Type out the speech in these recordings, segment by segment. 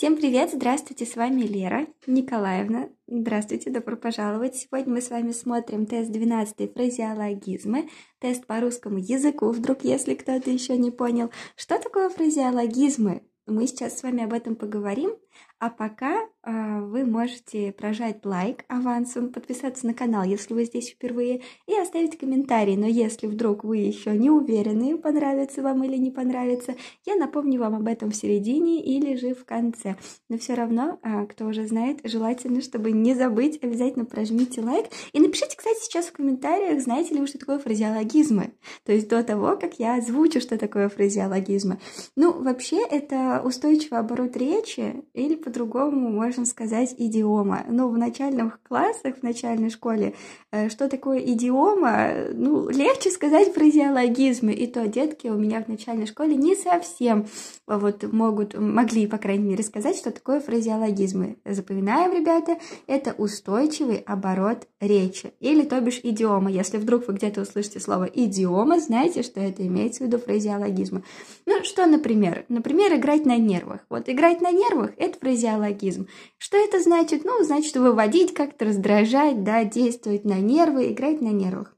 Всем привет, здравствуйте, с вами Лера Николаевна. Здравствуйте, добро пожаловать. Сегодня мы с вами смотрим тест 12 фразеологизмы, тест по русскому языку, вдруг если кто-то еще не понял. Что такое фразеологизмы? Мы сейчас с вами об этом поговорим. А пока э, вы можете прожать лайк авансом, подписаться на канал, если вы здесь впервые, и оставить комментарий. Но если вдруг вы еще не уверены, понравится вам или не понравится, я напомню вам об этом в середине или же в конце. Но все равно, э, кто уже знает, желательно, чтобы не забыть, обязательно прожмите лайк. И напишите, кстати, сейчас в комментариях, знаете ли вы, что такое фразеологизмы. То есть до того, как я озвучу, что такое фразеологизмы. Ну, вообще, это устойчивый оборот речи, или по-другому можно сказать идиома. Но ну, в начальных классах, в начальной школе, э, что такое идиома, ну, легче сказать фразеологизмы. И то детки у меня в начальной школе не совсем а вот могут, могли, по крайней мере, сказать, что такое фразеологизмы. Запоминаем, ребята, это устойчивый оборот речи. Или, то бишь, идиома. Если вдруг вы где-то услышите слово идиома, знаете, что это имеется в виду фразеологизмы. Ну, что, например? Например, играть на нервах. Вот играть на нервах – это это фразеологизм. Что это значит? Ну, значит, выводить, как-то раздражать, да, действовать на нервы, играть на нервах.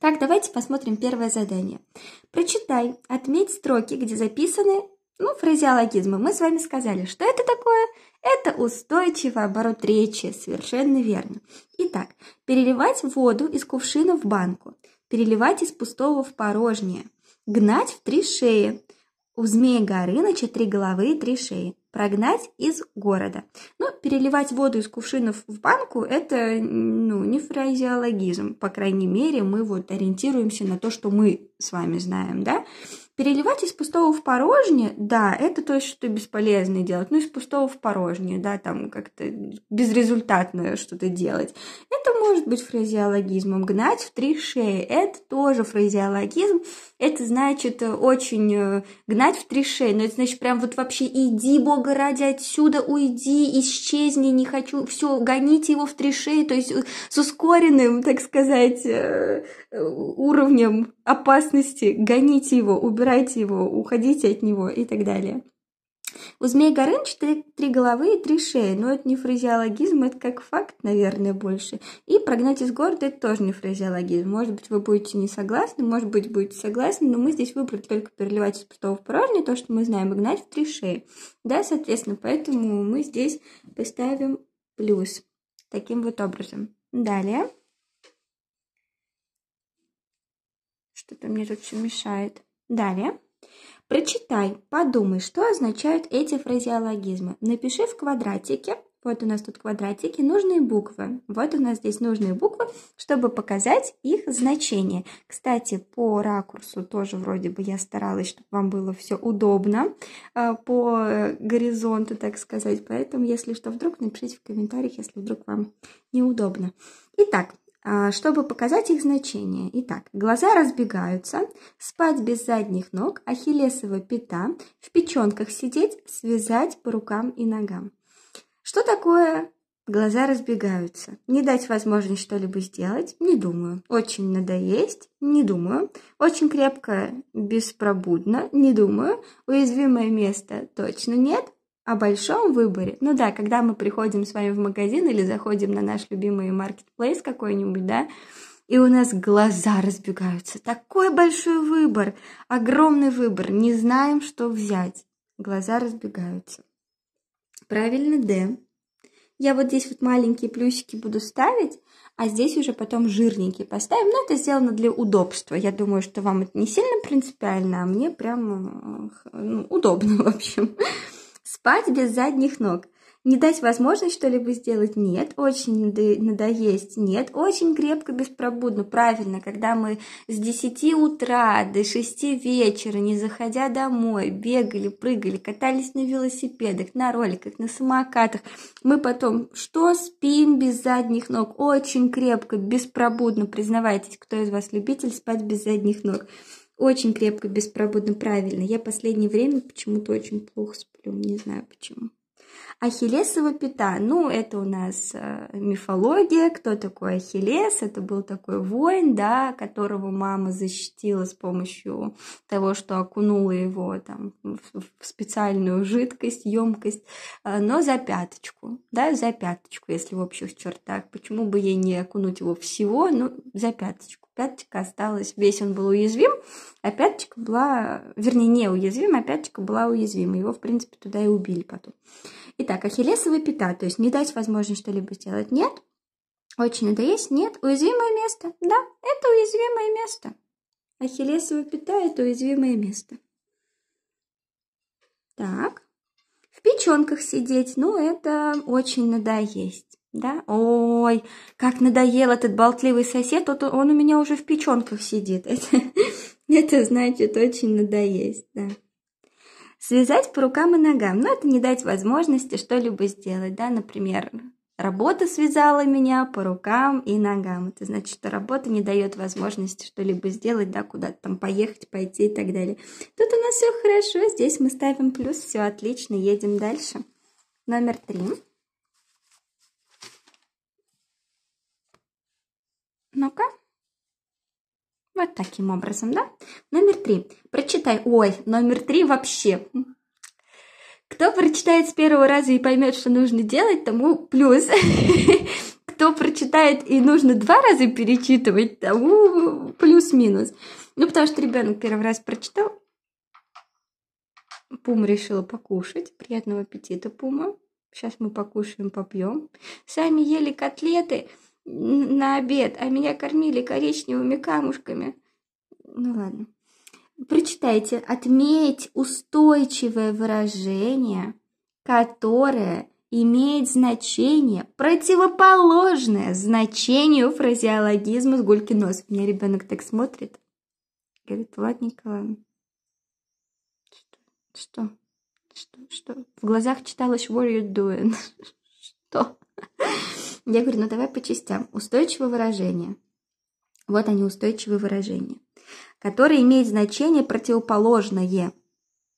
Так, давайте посмотрим первое задание. Прочитай, отметь строки, где записаны ну, фразеологизмы. Мы с вами сказали, что это такое? Это устойчивый оборот речи, совершенно верно. Итак, переливать воду из кувшина в банку, переливать из пустого в порожнее, гнать в три шеи. У змея Горыныча три головы и три шеи прогнать из города. Но ну, переливать воду из кувшинов в банку – это ну, не фразеологизм. По крайней мере, мы вот ориентируемся на то, что мы с вами знаем, да? Переливать из пустого в порожнее, да, это то, что бесполезно делать. Ну, из пустого в порожнее, да, там как-то безрезультатно что-то делать. Это может быть фразеологизмом. Гнать в три шеи. Это тоже фразеологизм. Это значит э, очень э, гнать в три шеи. Но это значит прям вот вообще иди, бога ради, отсюда уйди, исчезни, не хочу. Все, гоните его в три шеи. То есть э, с ускоренным, так сказать, уровнем опасности. Гоните его, убирайте его, уходите от него и так далее. У змей Горыныч три, три головы и три шеи, но это не фразеологизм, это как факт, наверное, больше. И прогнать из города это тоже не фразеологизм. Может быть, вы будете не согласны, может быть, будете согласны, но мы здесь выбрали только переливать из пустого в порожнее то, что мы знаем, и гнать в три шеи. Да, соответственно, поэтому мы здесь поставим плюс таким вот образом. Далее. Что-то мне тут все мешает. Далее. Прочитай, подумай, что означают эти фразеологизмы. Напиши в квадратике, вот у нас тут квадратики, нужные буквы. Вот у нас здесь нужные буквы, чтобы показать их значение. Кстати, по ракурсу тоже вроде бы я старалась, чтобы вам было все удобно а, по горизонту, так сказать. Поэтому, если что, вдруг напишите в комментариях, если вдруг вам неудобно. Итак, а, чтобы показать их значение. Итак, глаза разбегаются, спать без задних ног, ахиллесова пята, в печенках сидеть, связать по рукам и ногам. Что такое глаза разбегаются? Не дать возможность что-либо сделать? Не думаю. Очень надо есть? Не думаю. Очень крепко, беспробудно? Не думаю. Уязвимое место? Точно нет о большом выборе, ну да, когда мы приходим с вами в магазин или заходим на наш любимый маркетплейс какой-нибудь, да, и у нас глаза разбегаются. Такой большой выбор, огромный выбор, не знаем, что взять. Глаза разбегаются. Правильно, Д. Я вот здесь вот маленькие плюсики буду ставить, а здесь уже потом жирненькие поставим. Но ну, это сделано для удобства. Я думаю, что вам это не сильно принципиально, а мне прям ну, удобно, в общем. Спать без задних ног. Не дать возможность что-либо сделать? Нет, очень надоесть? Нет, очень крепко, беспробудно. Правильно, когда мы с 10 утра до 6 вечера, не заходя домой, бегали, прыгали, катались на велосипедах, на роликах, на самокатах, мы потом что спим без задних ног? Очень крепко, беспробудно, признавайтесь, кто из вас любитель спать без задних ног. Очень крепко, беспробудно, правильно. Я последнее время почему-то очень плохо сплю, не знаю почему. Ахиллесова пята, ну, это у нас э, мифология, кто такой Ахиллес, это был такой воин, да, которого мама защитила с помощью того, что окунула его там в, в специальную жидкость, емкость, э, но за пяточку, да, за пяточку, если в общих чертах, почему бы ей не окунуть его всего, ну, за пяточку пяточка осталась, весь он был уязвим, а пяточка была, вернее, не уязвим, а пяточка была уязвима. Его, в принципе, туда и убили потом. Итак, ахиллесовая пята, то есть не дать возможность что-либо сделать, нет. Очень это есть, нет. Уязвимое место, да, это уязвимое место. Ахиллесова пята – это уязвимое место. Так, в печенках сидеть, ну, это очень надоесть. Да? Ой, как надоел этот болтливый сосед, вот он у меня уже в печенках сидит. Это, это значит очень надоесть, да. Связать по рукам и ногам. Но ну, это не дать возможности что-либо сделать, да, например, работа связала меня по рукам и ногам. Это значит, что работа не дает возможности что-либо сделать, да, куда-то там поехать, пойти и так далее. Тут у нас все хорошо, здесь мы ставим плюс, все отлично, едем дальше. Номер три. Ну-ка. Вот таким образом, да? Номер три. Прочитай. Ой, номер три вообще. Кто прочитает с первого раза и поймет, что нужно делать, тому плюс. Кто прочитает и нужно два раза перечитывать, тому плюс-минус. Ну, потому что ребенок первый раз прочитал. Пум решила покушать. Приятного аппетита, Пума. Сейчас мы покушаем, попьем. Сами ели котлеты на обед, а меня кормили коричневыми камушками. Ну ладно. Прочитайте. Отметь устойчивое выражение, которое имеет значение, противоположное значению фразеологизма с гульки нос. меня ребенок так смотрит. Говорит, ладненько, Что? Что? Что? Что? В глазах читалось, what are you doing? Что? Я говорю, ну давай по частям. Устойчивое выражение. Вот они, устойчивые выражения, которые имеют значение противоположное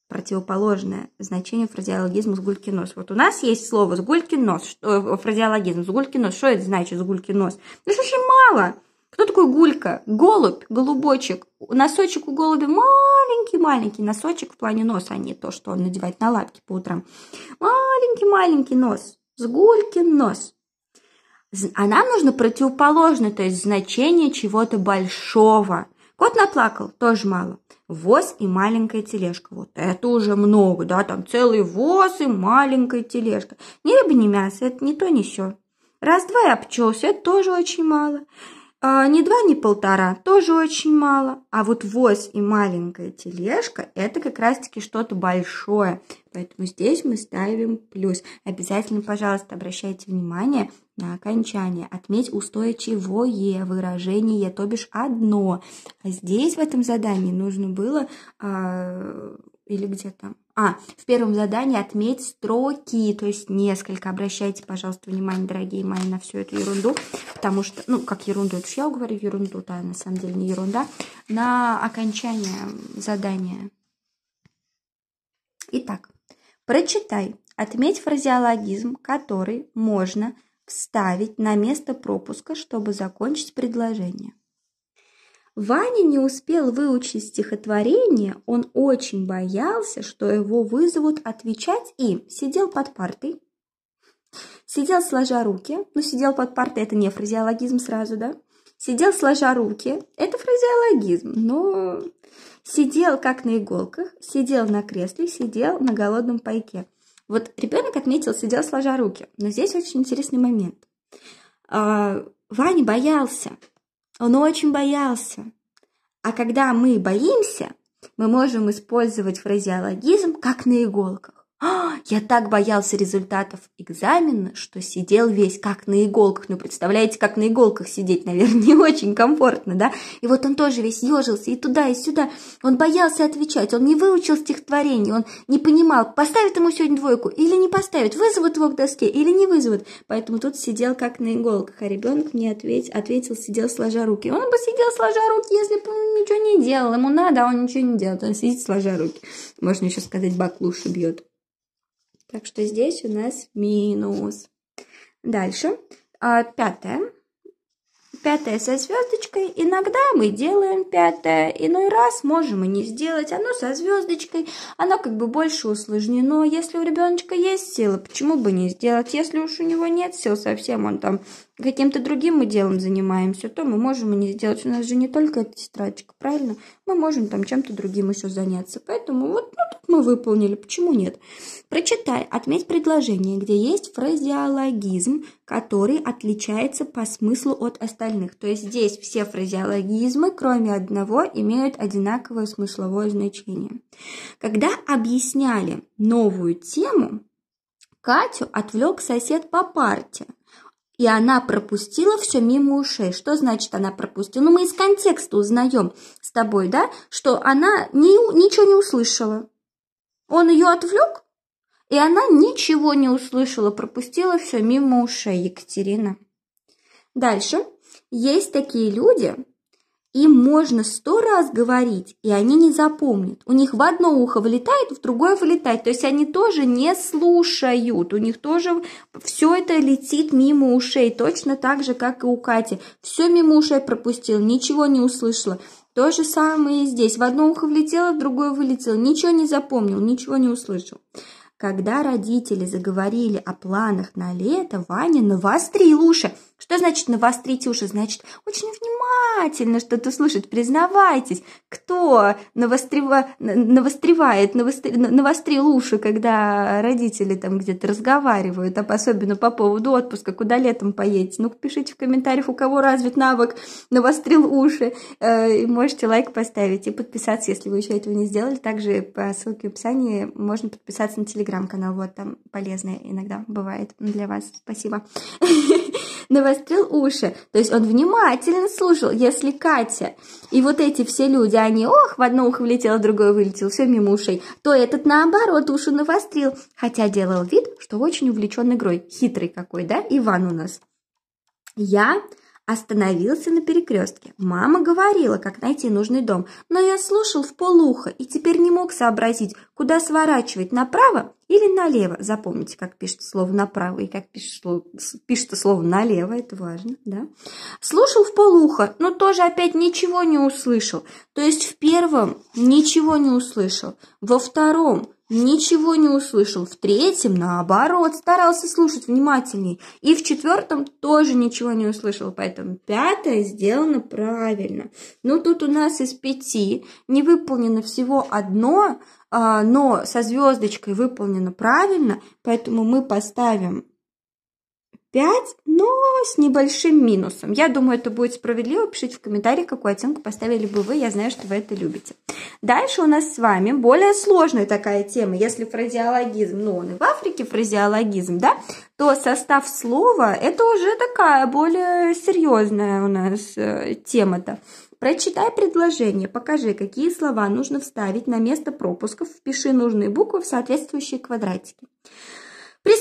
противоположное значение фразеологизма нос". Вот у нас есть слово сгулькинос, что, э, фразеологизм нос". Что это значит нос"? Ну что очень мало. Кто такой гулька? Голубь, голубочек. Носочек у голубя маленький-маленький. Носочек в плане носа, а не то, что он надевает на лапки по утрам. Маленький-маленький нос. Сгулькин нос. А нам нужно противоположное, то есть значение чего-то большого. Кот наплакал, тоже мало. Воз и маленькая тележка. Вот это уже много, да, там целый воз и маленькая тележка. Ни рыба, ни мясо, это не то, ни все. Раз-два и обчелся, это тоже очень мало. А, ни два, не полтора тоже очень мало. А вот воз и маленькая тележка – это как раз-таки что-то большое. Поэтому здесь мы ставим плюс. Обязательно, пожалуйста, обращайте внимание на окончание. Отметь устойчивое выражение, то бишь одно. А здесь в этом задании нужно было… А, или где то а, в первом задании отметь строки, то есть несколько. Обращайте, пожалуйста, внимание, дорогие мои, на всю эту ерунду, потому что, ну, как ерунду, это я говорю ерунду, да, на самом деле не ерунда, на окончание задания. Итак, прочитай, отметь фразеологизм, который можно вставить на место пропуска, чтобы закончить предложение. Ваня не успел выучить стихотворение, он очень боялся, что его вызовут отвечать и сидел под партой. Сидел сложа руки, ну сидел под партой, это не фразеологизм сразу, да? Сидел сложа руки, это фразеологизм, но ну, сидел как на иголках, сидел на кресле, сидел на голодном пайке. Вот ребенок отметил, сидел сложа руки, но здесь очень интересный момент. А, Ваня боялся, он очень боялся. А когда мы боимся, мы можем использовать фразеологизм как на иголках. А, я так боялся результатов экзамена, что сидел весь как на иголках. Ну, представляете, как на иголках сидеть, наверное, не очень комфортно, да? И вот он тоже весь ежился и туда, и сюда. Он боялся отвечать, он не выучил стихотворение, он не понимал, Поставят ему сегодня двойку или не поставят? вызовут его к доске или не вызовут. Поэтому тут сидел как на иголках, а ребенок не ответь, ответил, сидел сложа руки. Он бы сидел сложа руки, если бы он ничего не делал. Ему надо, а он ничего не делает. Он сидит сложа руки. Можно еще сказать, баклуши бьет. Так что здесь у нас минус. Дальше. А, пятое. Пятое со звездочкой. Иногда мы делаем пятое, иной раз можем и не сделать. Оно со звездочкой, оно как бы больше усложнено. Если у ребеночка есть сила, почему бы не сделать? Если уж у него нет сил совсем, он там каким-то другим мы делом занимаемся, то мы можем и не сделать. У нас же не только эта тетрадочка, правильно? Мы можем там чем-то другим еще заняться. Поэтому вот ну, тут мы выполнили, почему нет? Прочитай, отметь предложение, где есть фразеологизм, который отличается по смыслу от остальных. То есть здесь все фразеологизмы, кроме одного, имеют одинаковое смысловое значение. Когда объясняли новую тему, Катю отвлек сосед по парте – и она пропустила все мимо ушей. Что значит она пропустила? Ну, мы из контекста узнаем с тобой, да, что она не, ничего не услышала. Он ее отвлек, и она ничего не услышала, пропустила все мимо ушей Екатерина. Дальше. Есть такие люди, им можно сто раз говорить, и они не запомнят. У них в одно ухо влетает, в другое влетает. То есть они тоже не слушают. У них тоже все это летит мимо ушей, точно так же, как и у Кати. Все мимо ушей пропустил, ничего не услышала. То же самое и здесь. В одно ухо влетело, в другое вылетело. Ничего не запомнил, ничего не услышал. Когда родители заговорили о планах на лето, Ваня навострил уши. Что значит навострить уши? Значит, очень внимательно что-то слушать. Признавайтесь, кто навострева... навостревает, навостр... навострил уши, когда родители там где-то разговаривают, а особенно по поводу отпуска, куда летом поедете. Ну, пишите в комментариях, у кого развит навык навострил уши. Э, и можете лайк поставить и подписаться, если вы еще этого не сделали. Также по ссылке в описании можно подписаться на телеграм-канал. Вот там полезное иногда бывает для вас. Спасибо. навострил уши. То есть он внимательно слушал, если Катя. И вот эти все люди, они, ох, в одно ухо влетело, в другое вылетело, все мимо ушей. То этот, наоборот, уши навострил, хотя делал вид, что очень увлечен игрой. Хитрый какой, да, Иван у нас. Я Остановился на перекрестке. Мама говорила, как найти нужный дом, но я слушал в полухо и теперь не мог сообразить, куда сворачивать, направо или налево. Запомните, как пишет слово направо и как пишет, пишет слово налево, это важно, да? Слушал в полухо, но тоже опять ничего не услышал. То есть в первом ничего не услышал, во втором ничего не услышал. В третьем, наоборот, старался слушать внимательней. И в четвертом тоже ничего не услышал. Поэтому пятое сделано правильно. Ну, тут у нас из пяти не выполнено всего одно, а, но со звездочкой выполнено правильно, поэтому мы поставим 5, но с небольшим минусом. Я думаю, это будет справедливо. Пишите в комментариях, какую оценку поставили бы вы. Я знаю, что вы это любите. Дальше у нас с вами более сложная такая тема. Если фразеологизм, ну он и в Африке фразеологизм, да, то состав слова это уже такая более серьезная у нас э, тема-то. Прочитай предложение, покажи, какие слова нужно вставить на место пропусков, впиши нужные буквы в соответствующие квадратики.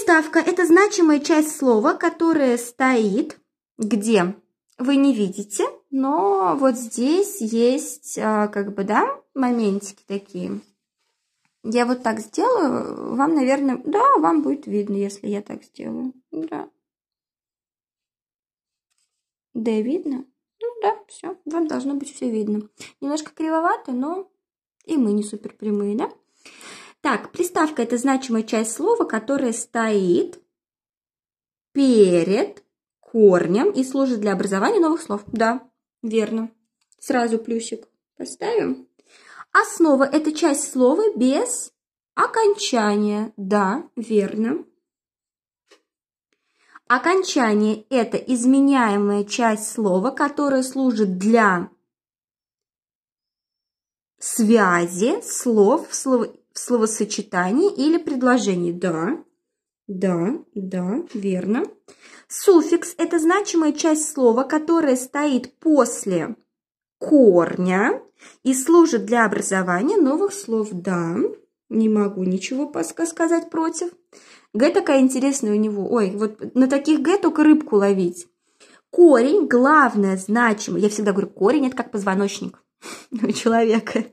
Приставка – это значимая часть слова, которая стоит где? Вы не видите, но вот здесь есть а, как бы, да, моментики такие. Я вот так сделаю, вам, наверное, да, вам будет видно, если я так сделаю, да. Да, видно? Ну да, все, вам должно быть все видно. Немножко кривовато, но и мы не супер прямые, да? Так, приставка – это значимая часть слова, которая стоит перед корнем и служит для образования новых слов. Да, верно. Сразу плюсик поставим. Основа – это часть слова без окончания. Да, верно. Окончание – это изменяемая часть слова, которая служит для связи слов в слово в словосочетании или предложении. Да, да, да, верно. Суффикс – это значимая часть слова, которая стоит после корня и служит для образования новых слов. Да, не могу ничего сказать против. Г такая интересная у него. Ой, вот на таких Г только рыбку ловить. Корень – главное, значимое. Я всегда говорю, корень – это как позвоночник у человека.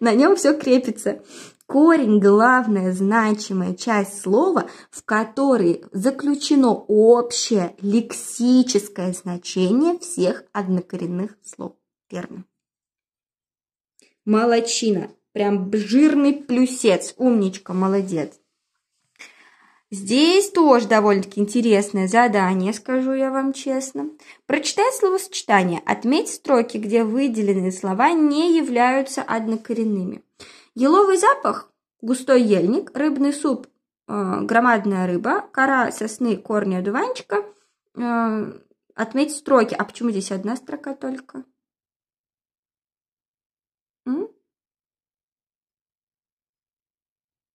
На нем все крепится корень – главная значимая часть слова, в которой заключено общее лексическое значение всех однокоренных слов. Верно. Молочина. Прям жирный плюсец. Умничка, молодец. Здесь тоже довольно-таки интересное задание, скажу я вам честно. Прочитай словосочетание, отметь строки, где выделенные слова не являются однокоренными. Еловый запах, густой ельник, рыбный суп, э, громадная рыба, кора сосны, корни одуванчика. Э, отметь строки. А почему здесь одна строка только?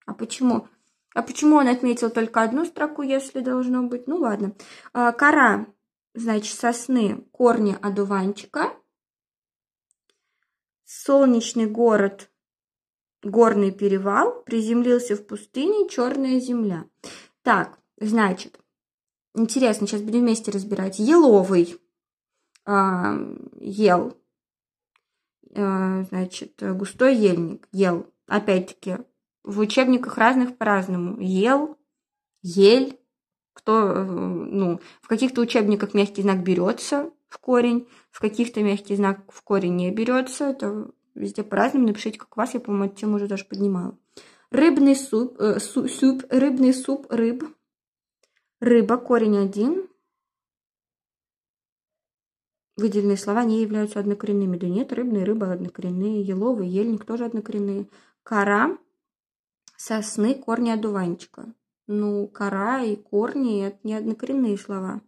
А почему? А почему он отметил только одну строку, если должно быть? Ну ладно. Э, кора, значит, сосны, корни одуванчика. Солнечный город горный перевал, приземлился в пустыне, черная земля. Так, значит, интересно, сейчас будем вместе разбирать. Еловый а, ел, а, значит, густой ельник ел. Опять-таки, в учебниках разных по-разному. Ел, ель, кто, ну, в каких-то учебниках мягкий знак берется в корень, в каких-то мягкий знак в корень не берется, это Везде по-разному. Напишите, как у вас. Я, по-моему, эту тему уже даже поднимала. Рыбный суп, э, су, суп, рыбный суп, рыб. Рыба, корень один. Выделенные слова не являются однокоренными. Да нет, рыбные, рыба однокоренные. Еловый, ельник тоже однокоренные. Кора, сосны, корни одуванчика. Ну, кора и корни – это не однокоренные слова.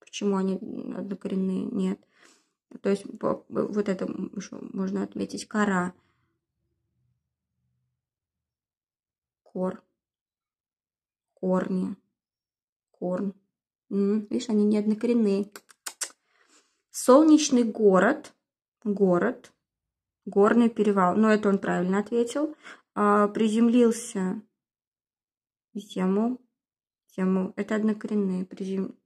Почему они однокоренные? Нет. То есть вот это еще можно отметить. Кора. Кор. Корни. Корн. видишь, они не однокоренные. Солнечный город. Город. Горный перевал. Ну это он правильно ответил. А, приземлился. Зему. Зему. Это однокоренные. Призем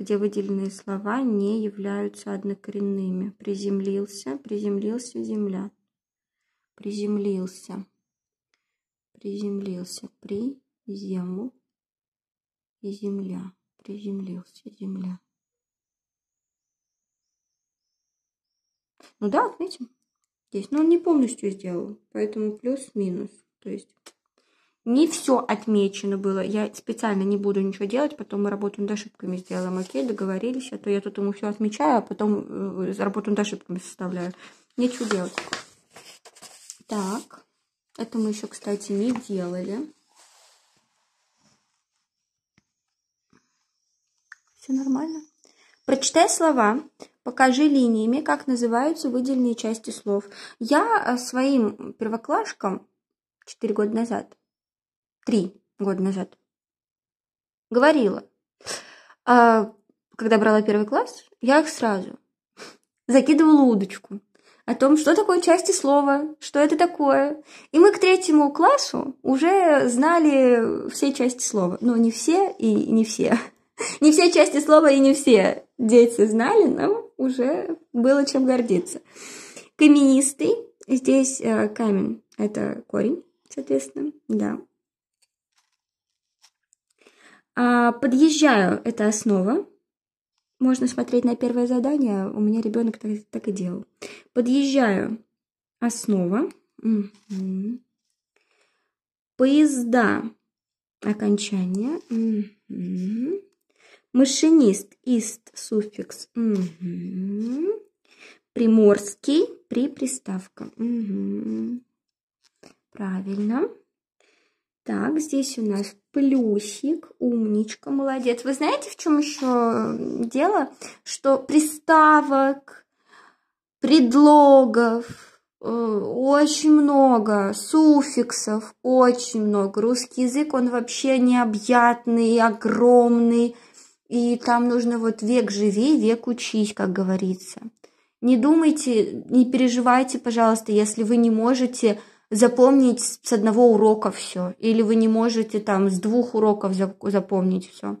где выделенные слова не являются однокоренными. Приземлился, приземлился, земля. Приземлился. Приземлился. При зему и земля. Приземлился, земля. Ну да, отметим здесь. Но он не полностью сделал, поэтому плюс-минус. То есть не все отмечено было. Я специально не буду ничего делать, потом мы работу над ошибками сделаем. Окей, договорились, а то я тут ему все отмечаю, а потом э, работу над ошибками составляю. Нечего делать. Так, это мы еще, кстати, не делали. Все нормально. Прочитай слова, покажи линиями, как называются выделенные части слов. Я э, своим первоклашкам 4 года назад три года назад. Говорила. А, когда брала первый класс, я их сразу закидывала удочку о том, что такое части слова, что это такое. И мы к третьему классу уже знали все части слова. Ну, не все и не все. Не все части слова и не все дети знали, но уже было чем гордиться. Каменистый, здесь э, камень – это корень, соответственно, да. А, подъезжаю, это основа. Можно смотреть на первое задание, у меня ребенок так, так и делал. Подъезжаю, основа. Угу. Поезда, окончание. Угу. Машинист, ист, суффикс. Угу. Приморский, при приставка. Угу. Правильно. Так, здесь у нас плюсик, умничка, молодец. Вы знаете, в чем еще дело? Что приставок, предлогов э, очень много, суффиксов очень много. Русский язык, он вообще необъятный, огромный. И там нужно вот век живи, век учись, как говорится. Не думайте, не переживайте, пожалуйста, если вы не можете запомнить с одного урока все, или вы не можете там с двух уроков запомнить все,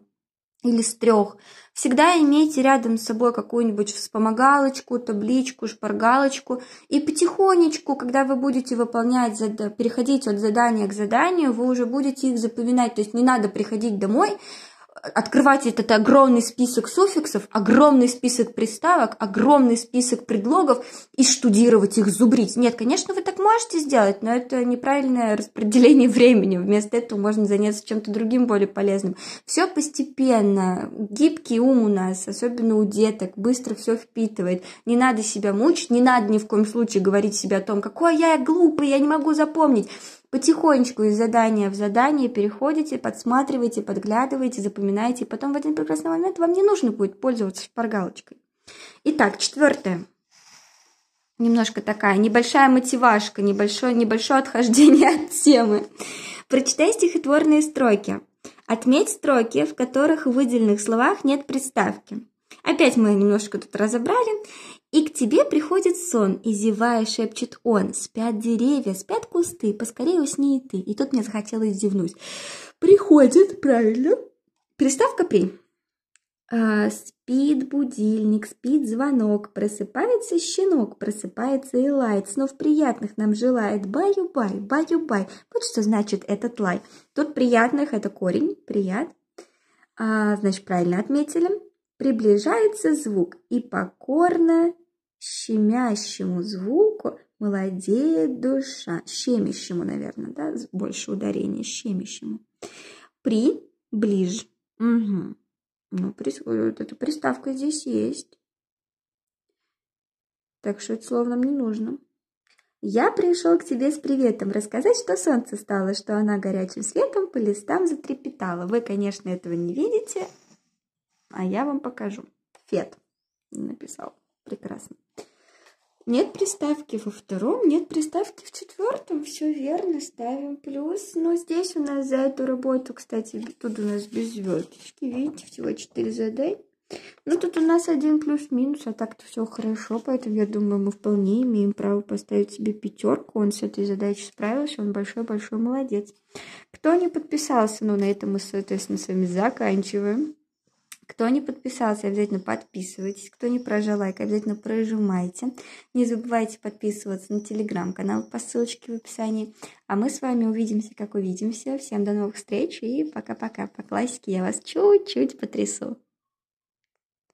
или с трех. Всегда имейте рядом с собой какую-нибудь вспомогалочку, табличку, шпаргалочку, и потихонечку, когда вы будете выполнять, переходить от задания к заданию, вы уже будете их запоминать, то есть не надо приходить домой открывать этот огромный список суффиксов, огромный список приставок, огромный список предлогов и штудировать их, зубрить. Нет, конечно, вы так можете сделать, но это неправильное распределение времени. Вместо этого можно заняться чем-то другим более полезным. Все постепенно. Гибкий ум у нас, особенно у деток, быстро все впитывает. Не надо себя мучить, не надо ни в коем случае говорить себе о том, какой я глупый, я не могу запомнить потихонечку из задания в задание переходите, подсматриваете, подглядываете, запоминаете, и потом в один прекрасный момент вам не нужно будет пользоваться шпаргалочкой. Итак, четвертое. Немножко такая небольшая мотивашка, небольшое, небольшое отхождение от темы. Прочитай стихотворные строки. Отметь строки, в которых в выделенных словах нет приставки. Опять мы немножко тут разобрали. И к тебе приходит сон, и зевая шепчет он. Спят деревья, спят кусты, поскорее усни и ты. И тут мне захотелось зевнуть. Приходит, правильно? Приставка при. А, спит будильник, спит звонок, просыпается щенок, просыпается и лает, снов приятных нам желает, баю-бай, баю-бай. Вот что значит этот лай. Тут приятных это корень, прият. А, значит, правильно отметили. Приближается звук и покорно щемящему звуку молодеет душа. Щемящему, наверное, да? Больше ударения щемящему. При, ближ. Угу. Ну, при, э, вот эта приставка здесь есть. Так что это слово нам не нужно. Я пришел к тебе с приветом рассказать, что солнце стало, что она горячим светом по листам затрепетала. Вы, конечно, этого не видите, а я вам покажу. Фет написал. Прекрасно. Нет приставки во втором, нет приставки в четвертом. Все верно, ставим плюс. Но здесь у нас за эту работу, кстати, тут у нас без звездочки. Видите, всего 4 задания. Ну, тут у нас один плюс-минус, а так-то все хорошо, поэтому я думаю, мы вполне имеем право поставить себе пятерку. Он с этой задачей справился, он большой-большой молодец. Кто не подписался, ну, на этом мы, соответственно, с вами заканчиваем. Кто не подписался, обязательно подписывайтесь. Кто не прожал лайк, обязательно прожимайте. Не забывайте подписываться на телеграм-канал по ссылочке в описании. А мы с вами увидимся, как увидимся. Всем до новых встреч и пока-пока. По классике я вас чуть-чуть потрясу.